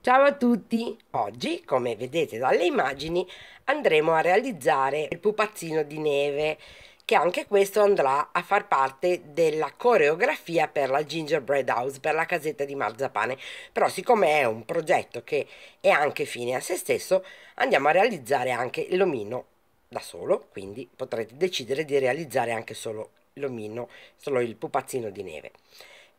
Ciao a tutti! Oggi, come vedete dalle immagini, andremo a realizzare il pupazzino di neve, che anche questo andrà a far parte della coreografia per la Gingerbread House, per la casetta di marzapane. Però siccome è un progetto che è anche fine a se stesso, andiamo a realizzare anche l'omino da solo, quindi potrete decidere di realizzare anche solo l'omino, solo il pupazzino di neve.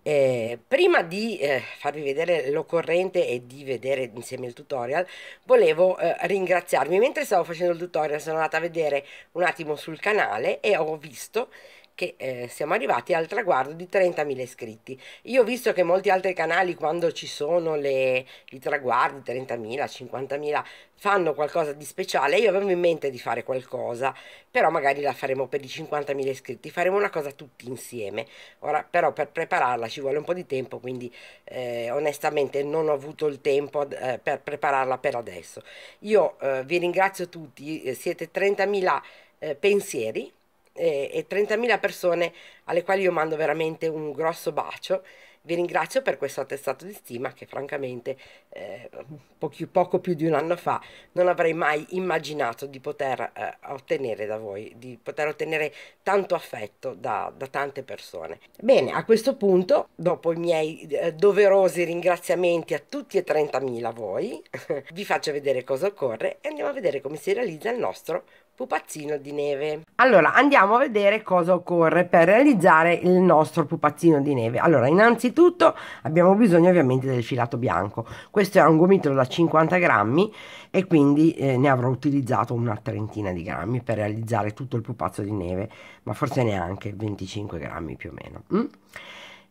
Eh, prima di eh, farvi vedere l'occorrente e di vedere insieme il tutorial, volevo eh, ringraziarvi. Mentre stavo facendo il tutorial sono andata a vedere un attimo sul canale e ho visto che eh, siamo arrivati al traguardo di 30.000 iscritti. Io ho visto che molti altri canali quando ci sono le, i traguardi 30.000, 50.000 fanno qualcosa di speciale, io avevo in mente di fare qualcosa, però magari la faremo per i 50.000 iscritti, faremo una cosa tutti insieme. Ora però per prepararla ci vuole un po' di tempo, quindi eh, onestamente non ho avuto il tempo eh, per prepararla per adesso. Io eh, vi ringrazio tutti, siete 30.000 eh, pensieri e, 30.000 persone alle quali io mando veramente un grosso bacio. Vi ringrazio per questo attestato di stima che francamente eh, pochi, poco più di un anno fa non avrei mai immaginato di poter eh, ottenere da voi, di poter ottenere tanto affetto da, da, tante persone. Bene, a questo punto, dopo i miei eh, doverosi ringraziamenti a tutti e 30.000 voi, vi faccio vedere cosa occorre e andiamo a vedere come si realizza il nostro pupazzino di neve. Allora andiamo a vedere cosa occorre per realizzare il nostro pupazzino di neve. Allora innanzitutto abbiamo bisogno ovviamente del filato bianco. Questo è un gomitolo da 50 grammi e quindi eh, ne avrò utilizzato una trentina di grammi per realizzare tutto il pupazzo di neve, ma forse neanche 25 grammi più o meno. Mm?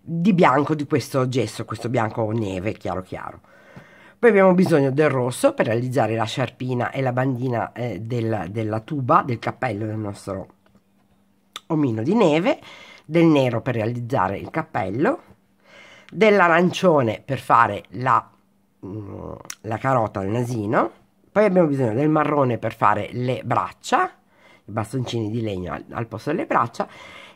Di bianco di questo gesso, questo bianco neve, chiaro chiaro. Poi abbiamo bisogno del rosso per realizzare la sciarpina e la bandina eh, del, della tuba, del cappello del nostro omino di neve, del nero per realizzare il cappello, dell'arancione per fare la, mh, mm, la carota al nasino, poi abbiamo bisogno del marrone per fare le braccia, i bastoncini di legno al, al posto delle braccia,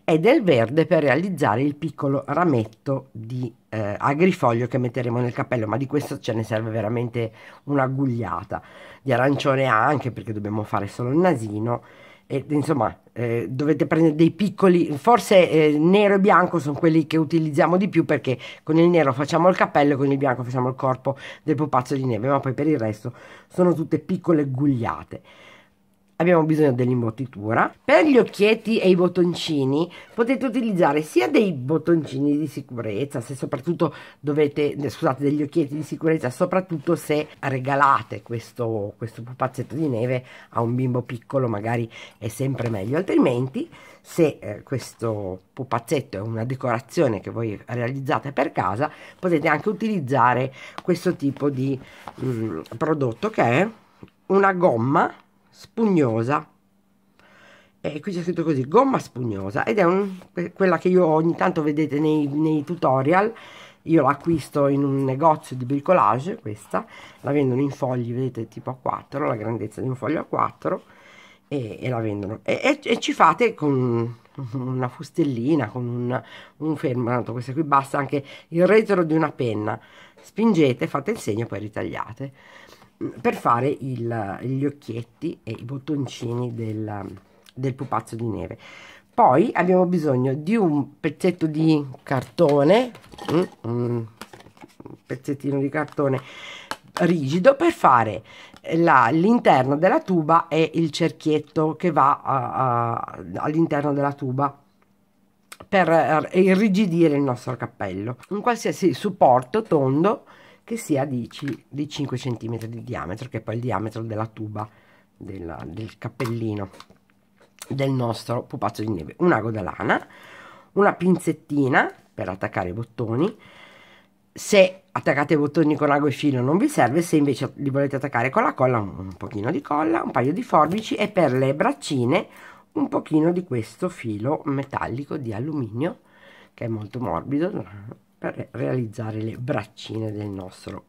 e del verde per realizzare il piccolo rametto di eh, agrifoglio che metteremo nel cappello, ma di questo ce ne serve veramente una gugliata. Di arancione anche perché dobbiamo fare solo il nasino. E, insomma, eh, dovete prendere dei piccoli, forse eh, nero e bianco sono quelli che utilizziamo di più perché con il nero facciamo il cappello e con il bianco facciamo il corpo del pupazzo di neve, ma poi per il resto sono tutte piccole gugliate abbiamo bisogno dell'imbottitura. Per gli occhietti e i bottoncini potete utilizzare sia dei bottoncini di sicurezza, se soprattutto dovete, scusate, degli occhietti di sicurezza, soprattutto se regalate questo, questo pupazzetto di neve a un bimbo piccolo, magari è sempre meglio, altrimenti se eh, questo pupazzetto è una decorazione che voi realizzate per casa potete anche utilizzare questo tipo di mh, mm, prodotto che è una gomma spugnosa e qui c'è scritto così gomma spugnosa ed è un, quella che io ogni tanto vedete nei, nei tutorial io l'acquisto in un negozio di bricolage questa la vendono in fogli vedete tipo a 4 la grandezza di un foglio a 4 e, e la vendono e, e, e, ci fate con una fustellina con un, un fermo tanto questa qui basta anche il retro di una penna spingete fate il segno poi ritagliate per fare il, gli occhietti e i bottoncini del, del pupazzo di neve poi abbiamo bisogno di un pezzetto di cartone mm, un pezzettino di cartone rigido per fare l'interno della tuba e il cerchietto che va all'interno della tuba per irrigidire il nostro cappello un qualsiasi supporto tondo che sia di, di 5 cm di diametro, che è poi il diametro della tuba del, del cappellino del nostro pupazzo di neve. Una lana, una pinzettina per attaccare i bottoni, se attaccate i bottoni con ago e filo non vi serve, se invece li volete attaccare con la colla un pochino di colla, un paio di forbici e per le braccine un pochino di questo filo metallico di alluminio che è molto morbido per realizzare le braccine del nostro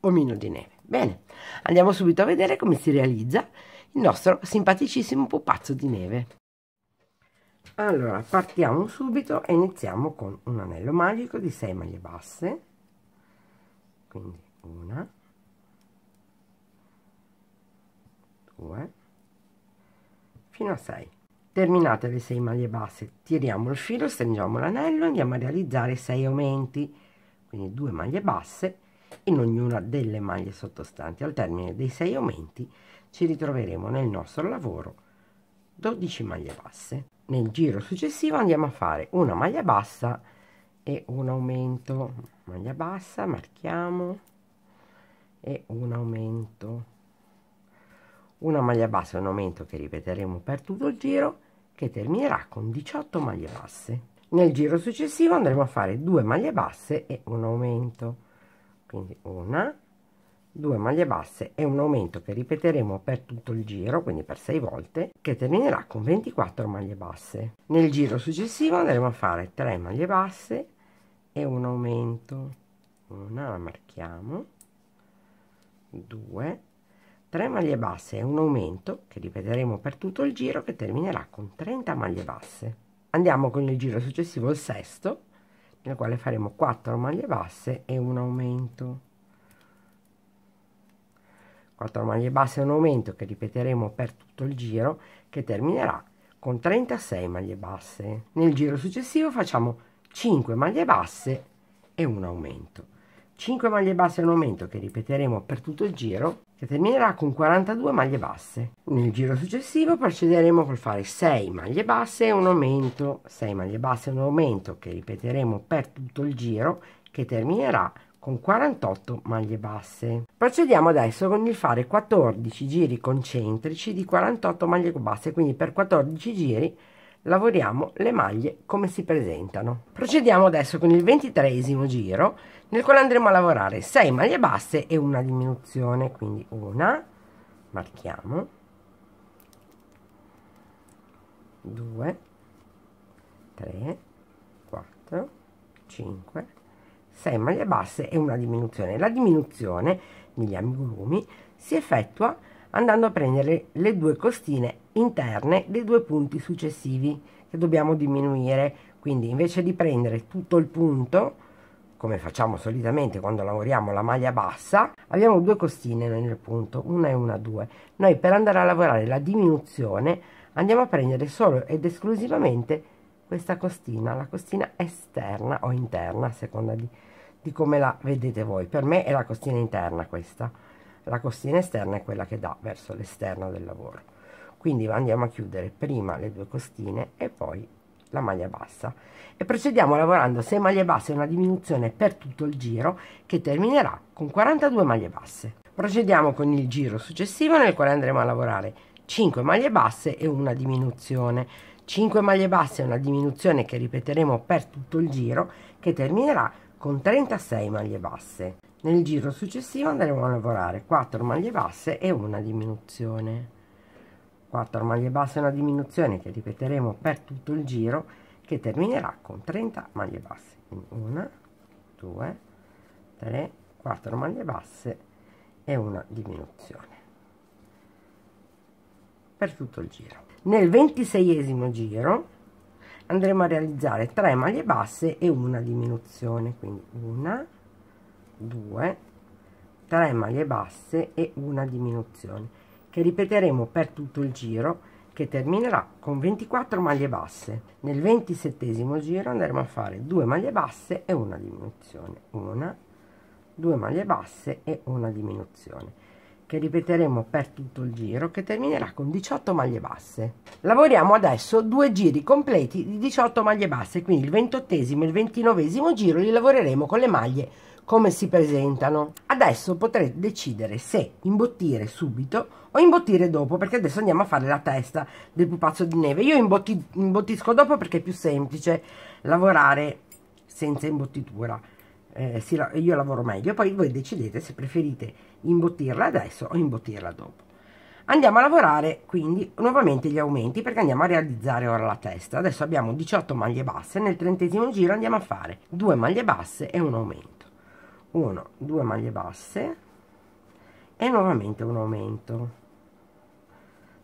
omino di neve. Bene, andiamo subito a vedere come si realizza il nostro simpaticissimo pupazzo di neve. Allora, partiamo subito e iniziamo con un anello magico di 6 maglie basse. Quindi una, due, fino a 6 terminate le 6 maglie basse tiriamo il filo stringiamo l'anello e andiamo a realizzare 6 aumenti quindi 2 maglie basse in ognuna delle maglie sottostanti al termine dei 6 aumenti ci ritroveremo nel nostro lavoro 12 maglie basse nel giro successivo andiamo a fare una maglia bassa e un aumento maglia bassa marchiamo e un aumento una maglia bassa un aumento che ripeteremo per tutto il giro che terminerà con 18 maglie basse nel giro successivo andremo a fare due maglie basse e un aumento quindi una due maglie basse e un aumento che ripeteremo per tutto il giro quindi per 6 volte che terminerà con 24 maglie basse nel giro successivo andremo a fare 3 maglie basse e un aumento una la marchiamo 2 3 maglie basse e un aumento che ripeteremo per tutto il giro che terminerà con 30 maglie basse andiamo con il giro successivo il sesto nel quale faremo 4 maglie basse e un aumento 4 maglie basse e un aumento che ripeteremo per tutto il giro che terminerà con 36 maglie basse nel giro successivo facciamo 5 maglie basse e un aumento 5 maglie basse e un aumento che ripeteremo per tutto il giro che terminerà con 42 maglie basse. Nel giro successivo procederemo col fare 6 maglie basse e un aumento, 6 maglie basse e un aumento che ripeteremo per tutto il giro che terminerà con 48 maglie basse. Procediamo adesso con il fare 14 giri concentrici di 48 maglie basse, quindi per 14 giri lavoriamo le maglie come si presentano. Procediamo adesso con il ventitreesimo giro nel quale andremo a lavorare 6 maglie basse e una diminuzione, quindi una, marchiamo, 2, 3, 4, 5, 6 maglie basse e una diminuzione. La diminuzione negli amigurumi si effettua andando a prendere le due costine interne dei due punti successivi che dobbiamo diminuire. Quindi invece di prendere tutto il punto, come facciamo solitamente quando lavoriamo la maglia bassa, abbiamo due costine nel punto, una e una due. Noi per andare a lavorare la diminuzione andiamo a prendere solo ed esclusivamente questa costina, la costina esterna o interna, a seconda di, di come la vedete voi. Per me è la costina interna questa la costina esterna è quella che dà verso l'esterno del lavoro quindi andiamo a chiudere prima le due costine e poi la maglia bassa e procediamo lavorando 6 maglie basse e una diminuzione per tutto il giro che terminerà con 42 maglie basse procediamo con il giro successivo nel quale andremo a lavorare 5 maglie basse e una diminuzione 5 maglie basse e una diminuzione che ripeteremo per tutto il giro che terminerà con 36 maglie basse nel giro successivo andremo a lavorare 4 maglie basse e una diminuzione 4 maglie basse e una diminuzione che ripeteremo per tutto il giro che terminerà con 30 maglie basse quindi 1 2 3 4 maglie basse e una diminuzione per tutto il giro nel ventiseiesimo giro andremo a realizzare 3 maglie basse e una diminuzione quindi una 2 3 maglie basse e una diminuzione che ripeteremo per tutto il giro che terminerà con 24 maglie basse nel 27 giro andremo a fare 2 maglie basse e una diminuzione una 2 maglie basse e una diminuzione che ripeteremo per tutto il giro che terminerà con 18 maglie basse lavoriamo adesso due giri completi di 18 maglie basse quindi il ventottesimo e il ventinovesimo giro li lavoreremo con le maglie come si presentano. Adesso potrete decidere se imbottire subito o imbottire dopo, perché adesso andiamo a fare la testa del pupazzo di neve. Io imbotti, imbottisco dopo perché è più semplice lavorare senza imbottitura. Eh, si, io lavoro meglio, poi voi decidete se preferite imbottirla adesso o imbottirla dopo. Andiamo a lavorare quindi nuovamente gli aumenti perché andiamo a realizzare ora la testa. Adesso abbiamo 18 maglie basse, nel trentesimo giro andiamo a fare 2 maglie basse e un aumento. 1 2 maglie basse e nuovamente un aumento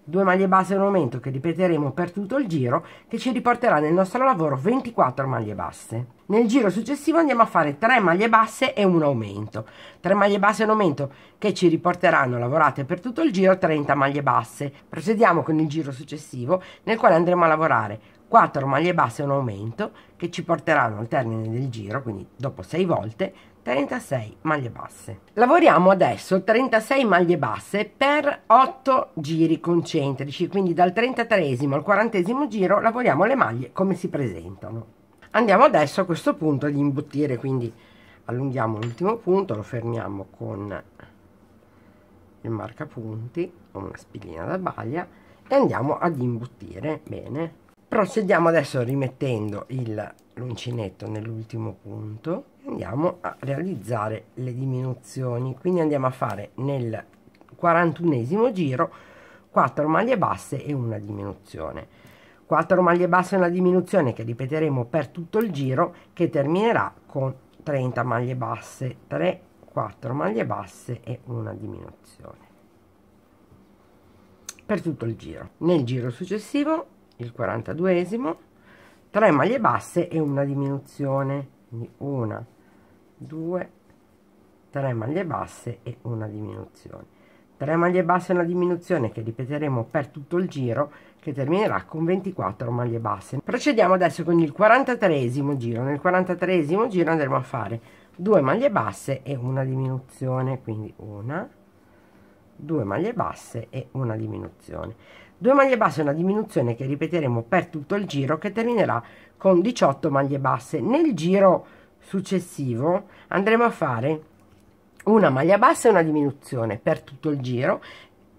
2 maglie basse e un aumento che ripeteremo per tutto il giro che ci riporterà nel nostro lavoro 24 maglie basse nel giro successivo andiamo a fare 3 maglie basse e un aumento 3 maglie basse e un aumento che ci riporteranno lavorate per tutto il giro 30 maglie basse procediamo con il giro successivo nel quale andremo a lavorare 4 maglie basse e un aumento che ci porteranno al termine del giro quindi dopo 6 volte 36 maglie basse lavoriamo adesso 36 maglie basse per 8 giri concentrici quindi dal 33 al 40 giro lavoriamo le maglie come si presentano andiamo adesso a questo punto ad imbottire quindi allunghiamo l'ultimo punto lo fermiamo con il marcapunti o una spillina da baglia e andiamo ad imbottire bene procediamo adesso rimettendo il l'uncinetto nell'ultimo punto andiamo a realizzare le diminuzioni quindi andiamo a fare nel 41 giro 4 maglie basse e una diminuzione 4 maglie basse e una diminuzione che ripeteremo per tutto il giro che terminerà con 30 maglie basse 3 4 maglie basse e una diminuzione per tutto il giro nel giro successivo il 42 3 maglie basse e una diminuzione quindi una 2 3 maglie basse e una diminuzione 3 maglie basse e una diminuzione che ripeteremo per tutto il giro che terminerà con 24 maglie basse procediamo adesso con il 43 giro nel 43 giro andremo a fare 2 maglie basse e una diminuzione quindi una 2 maglie basse e una diminuzione 2 maglie basse e una diminuzione che ripeteremo per tutto il giro che terminerà con 18 maglie basse nel giro successivo andremo a fare una maglia bassa e una diminuzione per tutto il giro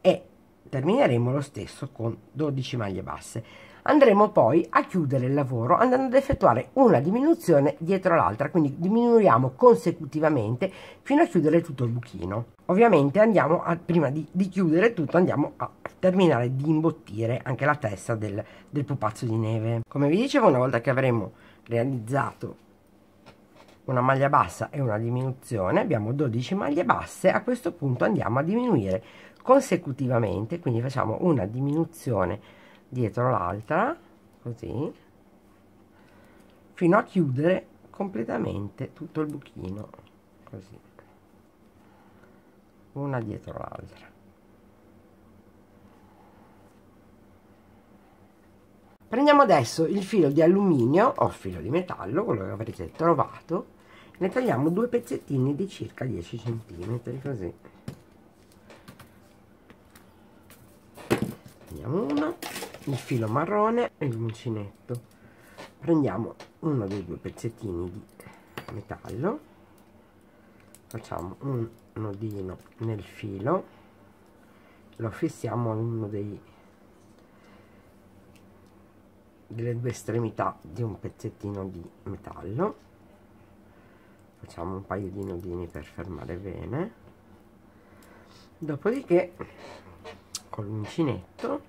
e termineremo lo stesso con 12 maglie basse andremo poi a chiudere il lavoro andando ad effettuare una diminuzione dietro l'altra quindi diminuiamo consecutivamente fino a chiudere tutto il buchino ovviamente andiamo a, prima di, di chiudere tutto andiamo a terminare di imbottire anche la testa del, del pupazzo di neve come vi dicevo una volta che avremo realizzato una maglia bassa e una diminuzione abbiamo 12 maglie basse a questo punto andiamo a diminuire consecutivamente quindi facciamo una diminuzione dietro l'altra così fino a chiudere completamente tutto il buchino così una dietro l'altra prendiamo adesso il filo di alluminio o filo di metallo quello che avrete trovato ne tagliamo due pezzettini di circa 10 cm così prendiamo uno il filo marrone e l'uncinetto prendiamo uno dei due pezzettini di metallo facciamo un nodino nel filo lo fissiamo a uno dei delle due estremità di un pezzettino di metallo facciamo un paio di nodini per fermare bene dopodiché con l'uncinetto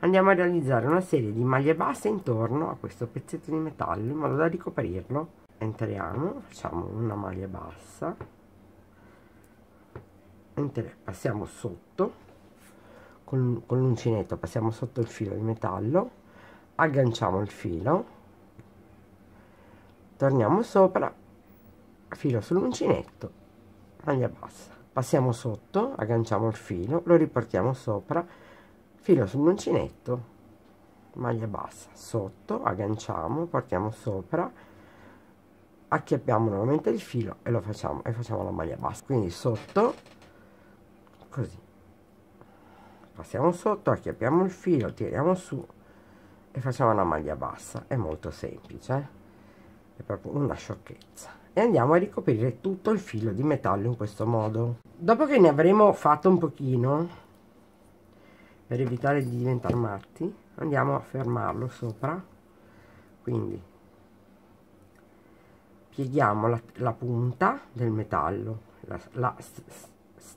andiamo a realizzare una serie di maglie basse intorno a questo pezzetto di metallo in modo da ricoprirlo entriamo facciamo una maglia bassa passiamo sotto con, con l'uncinetto passiamo sotto il filo di metallo agganciamo il filo torniamo sopra filo sull'uncinetto maglia bassa passiamo sotto agganciamo il filo lo riportiamo sopra filo sull'uncinetto maglia bassa sotto agganciamo portiamo sopra acchiappiamo nuovamente il filo e lo facciamo e facciamo la maglia bassa quindi sotto così passiamo sotto acchiappiamo il filo tiriamo su e facciamo una maglia bassa è molto semplice eh? è proprio una sciocchezza e andiamo a ricoprire tutto il filo di metallo in questo modo dopo che ne avremo fatto un pochino per evitare di diventare matti andiamo a fermarlo sopra quindi pieghiamo la, la punta del metallo la, la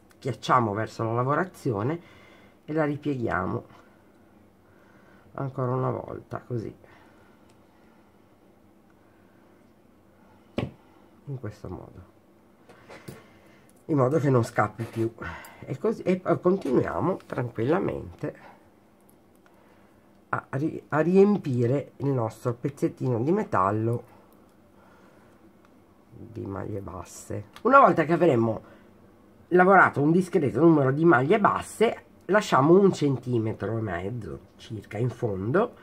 schiacciamo verso la lavorazione e la ripieghiamo ancora una volta così in questo modo in modo che non scappi più e così e eh, continuiamo tranquillamente a, ri, a riempire il nostro pezzettino di metallo di maglie basse una volta che avremo lavorato un discreto numero di maglie basse lasciamo un centimetro e mezzo circa in fondo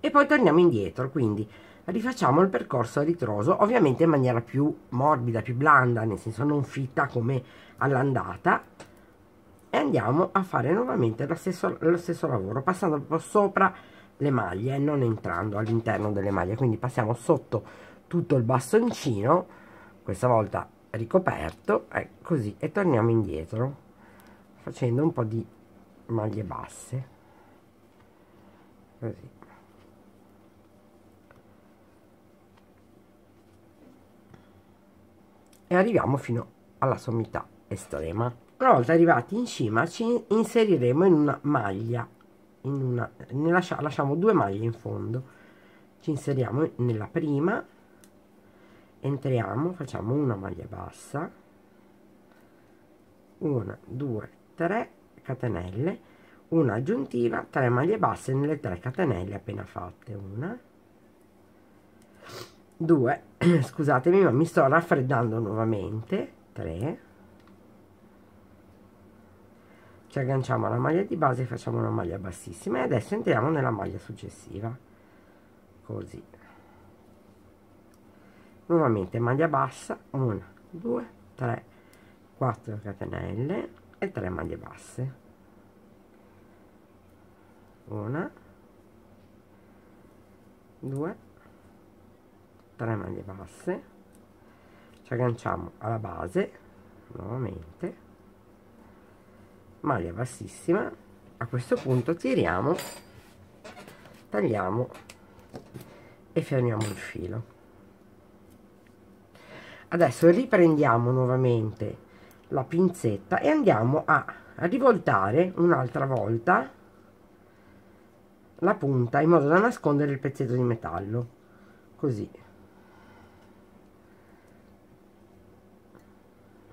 e poi torniamo indietro quindi rifacciamo il percorso a ritroso ovviamente in maniera più morbida più blanda nel senso non fitta come all'andata e andiamo a fare nuovamente lo stesso, lo stesso lavoro passando proprio sopra le maglie e non entrando all'interno delle maglie quindi passiamo sotto tutto il bastoncino questa volta ricoperto e così e torniamo indietro facendo un po' di maglie basse così e arriviamo fino alla sommità estrema. Una volta arrivati in cima ci inseriremo in una maglia, in una, lascia, lasciamo due maglie in fondo, ci inseriamo nella prima, entriamo, facciamo una maglia bassa, una, due, tre catenelle, una aggiuntiva, 3 maglie basse nelle 3 catenelle appena fatte, una, 2 scusatemi ma mi sto raffreddando nuovamente 3 ci agganciamo alla maglia di base facciamo una maglia bassissima e adesso entriamo nella maglia successiva così nuovamente maglia bassa 1 2 3 4 catenelle e 3 maglie basse una 2 3 maglie basse ci agganciamo alla base nuovamente maglia bassissima a questo punto tiriamo tagliamo e fermiamo il filo adesso riprendiamo nuovamente la pinzetta e andiamo a rivoltare un'altra volta la punta in modo da nascondere il pezzetto di metallo così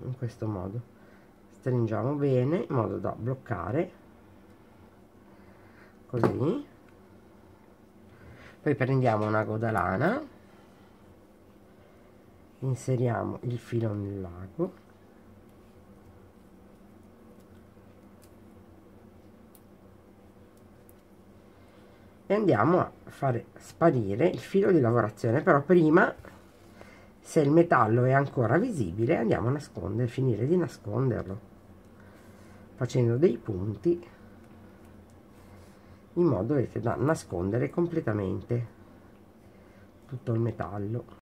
in questo modo stringiamo bene in modo da bloccare così poi prendiamo una godalana inseriamo il filo nel lago e andiamo a fare sparire il filo di lavorazione però prima se il metallo è ancora visibile andiamo a nascondere finire di nasconderlo facendo dei punti in modo da nascondere completamente tutto il metallo